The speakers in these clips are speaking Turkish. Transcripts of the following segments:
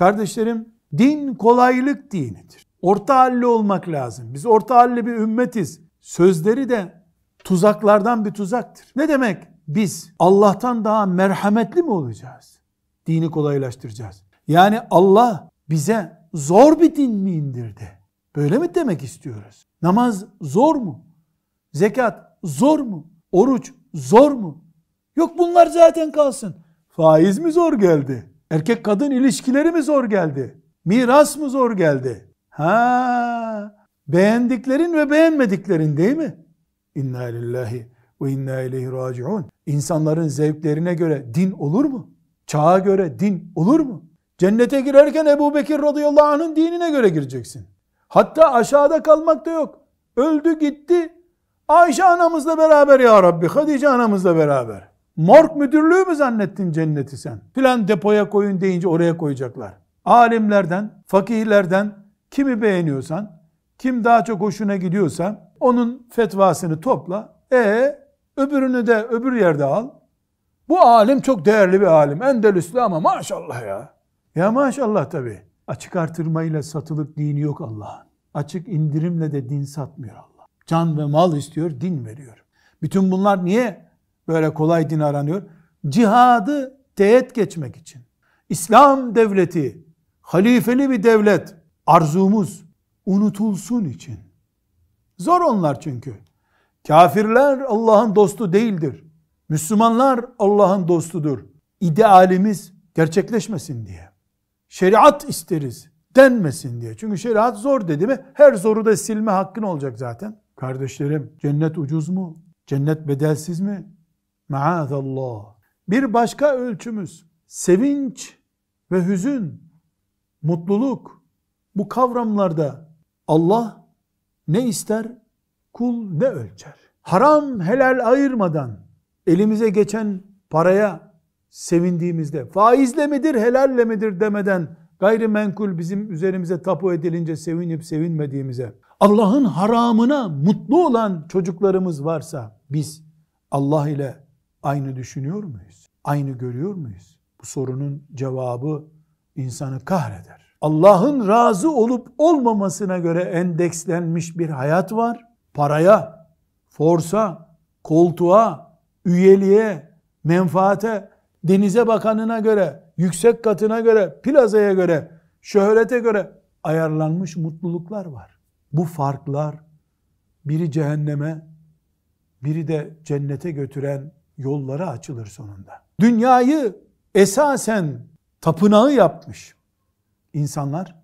Kardeşlerim din kolaylık dinidir. Orta halli olmak lazım. Biz orta halli bir ümmetiz. Sözleri de tuzaklardan bir tuzaktır. Ne demek? Biz Allah'tan daha merhametli mi olacağız? Dini kolaylaştıracağız. Yani Allah bize zor bir din mi indirdi? Böyle mi demek istiyoruz? Namaz zor mu? Zekat zor mu? Oruç zor mu? Yok bunlar zaten kalsın. Faiz mi zor geldi? Erkek kadın ilişkileri mi zor geldi? Miras mı zor geldi? Ha, beğendiklerin ve beğenmediklerin değil mi? İnna lillahi ve inna ileyhi raciun. İnsanların zevklerine göre din olur mu? Çağa göre din olur mu? Cennete girerken Ebu Bekir radıyallahu anh'ın dinine göre gireceksin. Hatta aşağıda kalmak da yok. Öldü gitti. Ayşe anamızla beraber ya Rabbi, Hadice anamızla beraber. Morg müdürlüğü mü zannettin cenneti sen? Filan depoya koyun deyince oraya koyacaklar. Alimlerden, fakihlerden kimi beğeniyorsan, kim daha çok hoşuna gidiyorsa onun fetvasını topla. E öbürünü de öbür yerde al. Bu alim çok değerli bir alim. Endelüslü ama maşallah ya. Ya maşallah tabi. Açık artırmayla satılık dini yok Allah'ın. Açık indirimle de din satmıyor Allah. Can ve mal istiyor, din veriyor. Bütün bunlar niye Böyle kolay din aranıyor. Cihadı teğet geçmek için. İslam devleti, halifeli bir devlet arzumuz unutulsun için. Zor onlar çünkü. Kafirler Allah'ın dostu değildir. Müslümanlar Allah'ın dostudur. İdealimiz gerçekleşmesin diye. Şeriat isteriz denmesin diye. Çünkü şeriat zor dedi mi her zoru da silme hakkın olacak zaten. Kardeşlerim cennet ucuz mu? Cennet bedelsiz mi? Maazallah. Bir başka ölçümüz sevinç ve hüzün, mutluluk. Bu kavramlarda Allah ne ister, kul ne ölçer. Haram helal ayırmadan elimize geçen paraya sevindiğimizde faizle midir helalle midir demeden gayrimenkul bizim üzerimize tapu edilince sevinip sevinmediğimize Allah'ın haramına mutlu olan çocuklarımız varsa biz Allah ile Aynı düşünüyor muyuz? Aynı görüyor muyuz? Bu sorunun cevabı insanı kahreder. Allah'ın razı olup olmamasına göre endekslenmiş bir hayat var. Paraya, forsa, koltuğa, üyeliğe, menfaate, denize bakanına göre, yüksek katına göre, plazaya göre, şöhrete göre ayarlanmış mutluluklar var. Bu farklar biri cehenneme, biri de cennete götüren yolları açılır sonunda. Dünyayı esasen tapınağı yapmış insanlar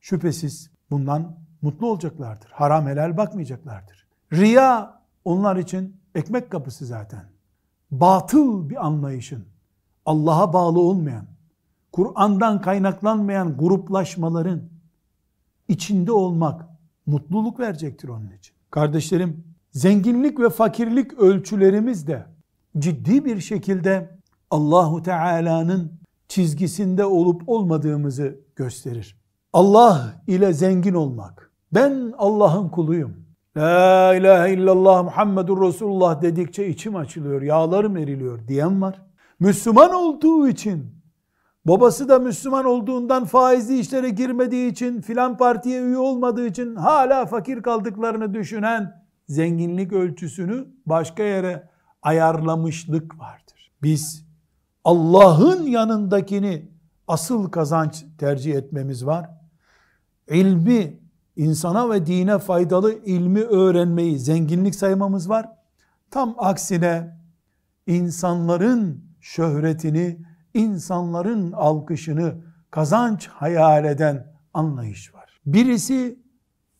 şüphesiz bundan mutlu olacaklardır. Haram helal bakmayacaklardır. Riya onlar için ekmek kapısı zaten. Batıl bir anlayışın, Allah'a bağlı olmayan, Kur'an'dan kaynaklanmayan gruplaşmaların içinde olmak mutluluk verecektir onun için. Kardeşlerim, zenginlik ve fakirlik ölçülerimiz de ciddi bir şekilde Allahu Teala'nın çizgisinde olup olmadığımızı gösterir. Allah ile zengin olmak. Ben Allah'ın kuluyum. La ilahe illallah Muhammedur Resulullah dedikçe içim açılıyor, yağlarım eriliyor diyen var. Müslüman olduğu için, babası da Müslüman olduğundan faizli işlere girmediği için, filan partiye üye olmadığı için hala fakir kaldıklarını düşünen zenginlik ölçüsünü başka yere ayarlamışlık vardır. Biz Allah'ın yanındakini asıl kazanç tercih etmemiz var. İlmi, insana ve dine faydalı ilmi öğrenmeyi zenginlik saymamız var. Tam aksine insanların şöhretini, insanların alkışını kazanç hayal eden anlayış var. Birisi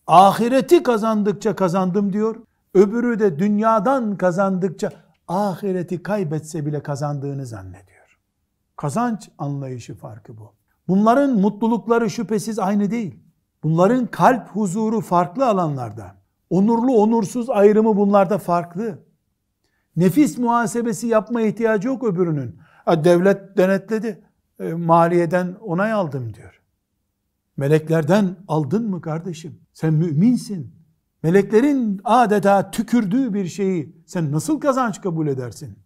ahireti kazandıkça kazandım diyor. Öbürü de dünyadan kazandıkça ahireti kaybetse bile kazandığını zannediyor. Kazanç anlayışı farkı bu. Bunların mutlulukları şüphesiz aynı değil. Bunların kalp huzuru farklı alanlarda. Onurlu onursuz ayrımı bunlarda farklı. Nefis muhasebesi yapma ihtiyacı yok öbürünün. devlet denetledi. E, maliyeden onay aldım diyor. Meleklerden aldın mı kardeşim? Sen müminsin meleklerin adeta tükürdüğü bir şeyi sen nasıl kazanç kabul edersin?